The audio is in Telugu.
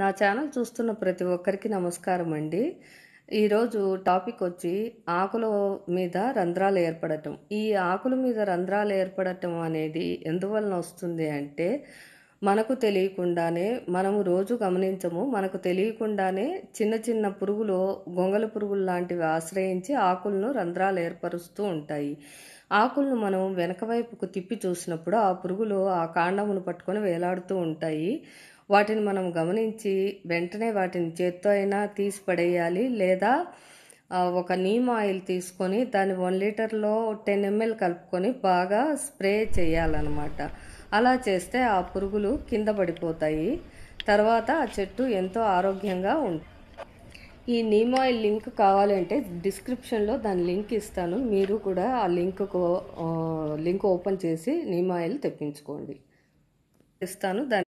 నా ఛానల్ చూస్తున్న ప్రతి ఒక్కరికి నమస్కారం అండి ఈరోజు టాపిక్ వచ్చి ఆకుల మీద రంధ్రాలు ఏర్పడటం ఈ ఆకుల మీద రంధ్రాలు ఏర్పడటం అనేది ఎందువలన వస్తుంది అంటే మనకు తెలియకుండానే మనము రోజు గమనించము మనకు తెలియకుండానే చిన్న చిన్న పురుగులు గొంగల పురుగులు లాంటివి ఆశ్రయించి ఆకులను రంధ్రాలు ఏర్పరుస్తూ ఉంటాయి ఆకులను మనం వెనక వైపుకు తిప్పి చూసినప్పుడు ఆ పురుగులు ఆ కాండమును పట్టుకొని వేలాడుతూ ఉంటాయి వాటిని మనం గమనించి వెంటనే వాటిని చేత్తో అయినా తీసి పడేయాలి లేదా ఒక నీమ్ ఆయిల్ తీసుకొని దాన్ని వన్ లీటర్లో టెన్ ఎంఎల్ కలుపుకొని బాగా స్ప్రే చేయాలన్నమాట అలా చేస్తే ఆ పురుగులు కింద పడిపోతాయి తర్వాత ఆ చెట్టు ఎంతో ఆరోగ్యంగా ఉంటుంది ఈ నీమ్ ఆయిల్ లింక్ కావాలంటే డిస్క్రిప్షన్లో దాని లింక్ ఇస్తాను మీరు కూడా ఆ లింక్కు లింక్ ఓపెన్ చేసి నీమ్ ఆయిల్ తెప్పించుకోండి ఇస్తాను దాని